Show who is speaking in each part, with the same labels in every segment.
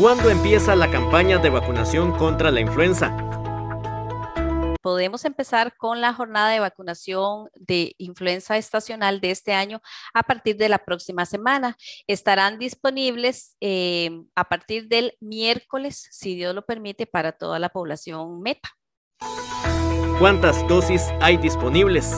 Speaker 1: ¿Cuándo empieza la campaña de vacunación contra la influenza?
Speaker 2: Podemos empezar con la jornada de vacunación de influenza estacional de este año a partir de la próxima semana. Estarán disponibles em, a partir del miércoles, si Dios lo permite, para toda la población meta.
Speaker 1: ¿Cuántas dosis hay disponibles?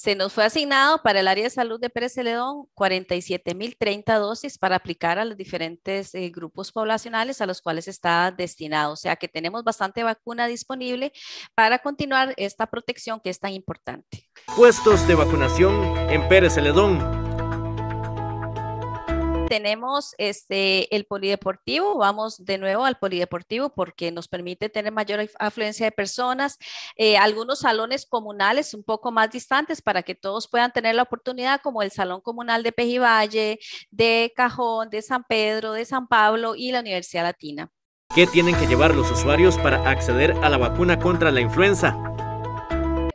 Speaker 2: se nos fue asignado para el área de salud de Pérez Celedón 47.030 dosis para aplicar a los diferentes eh, grupos poblacionales a los cuales está destinado. O sea que tenemos bastante vacuna disponible para continuar esta protección que es tan importante.
Speaker 1: Puestos de vacunación en Pérez Celedón
Speaker 2: tenemos este, el polideportivo, vamos de nuevo al polideportivo porque nos permite tener mayor afluencia de personas, eh, algunos salones comunales un poco más distantes para que todos puedan tener la oportunidad, como el Salón Comunal de Pejivalle, de Cajón, de San Pedro, de San Pablo y la Universidad Latina.
Speaker 1: ¿Qué tienen que llevar los usuarios para acceder a la vacuna contra la influenza?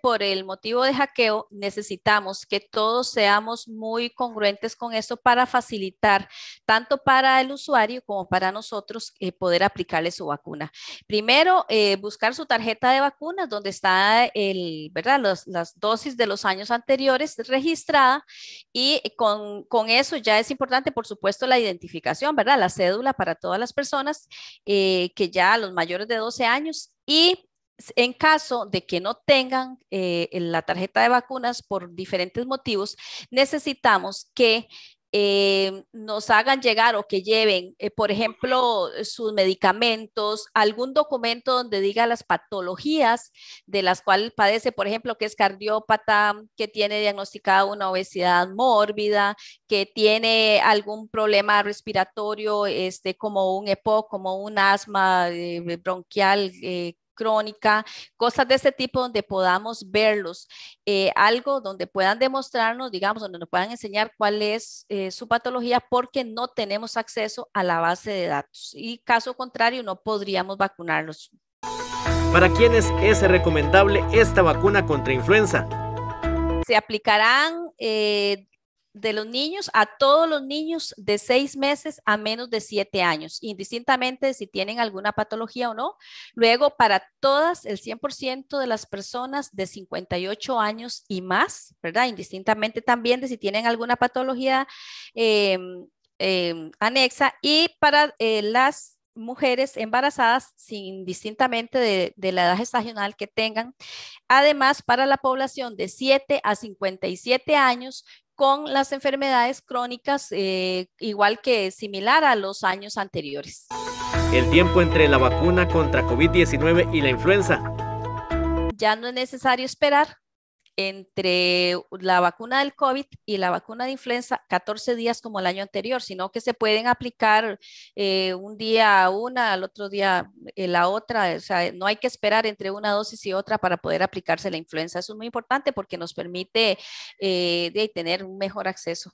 Speaker 2: por el motivo de hackeo, necesitamos que todos seamos muy congruentes con esto para facilitar tanto para el usuario como para nosotros eh, poder aplicarle su vacuna. Primero, eh, buscar su tarjeta de vacunas donde está el, ¿verdad? las dosis de los años anteriores registrada y con, con, eso ya es importante, por supuesto, la identificación, ¿verdad? La cédula para todas las personas eh, que ya los mayores de 12 años y en caso de que no tengan eh, la tarjeta de vacunas por diferentes motivos, necesitamos que eh, nos hagan llegar o que lleven, eh, por ejemplo, sus medicamentos, algún documento donde diga las patologías de las cuales padece, por ejemplo, que es cardiópata, que tiene diagnosticada una obesidad mórbida, que tiene algún problema respiratorio, este, como un EPOC, como un asma bronquial crónica, cosas de este tipo donde podamos verlos, eh, algo donde puedan demostrarnos, digamos, donde nos puedan enseñar cuál es eh, su patología porque no tenemos acceso a la base de datos y caso contrario no podríamos vacunarlos.
Speaker 1: ¿Para quiénes es recomendable esta vacuna contra influenza?
Speaker 2: Se aplicarán eh, de los niños a todos los niños de seis meses a menos de siete años, indistintamente de si tienen alguna patología o no. Luego, para todas, el 100% de las personas de 58 años y más, ¿verdad? Indistintamente también de si tienen alguna patología em, em, anexa. Y para eh, las mujeres embarazadas indistintamente de, la edad gestacional que tengan. Además, para la población de 7 a 57 años con las enfermedades crónicas, eh, igual que similar a los años anteriores.
Speaker 1: El tiempo entre la vacuna contra COVID-19 y la influenza.
Speaker 2: Ya no es necesario esperar entre la vacuna del COVID y la vacuna de influenza 14 días como el año anterior, sino que se pueden aplicar eh, un día una, al otro día eh, la otra. O sea, no hay que esperar entre una dosis y otra para poder aplicarse la influenza. Eso es muy importante porque nos permite eh, tener un mejor acceso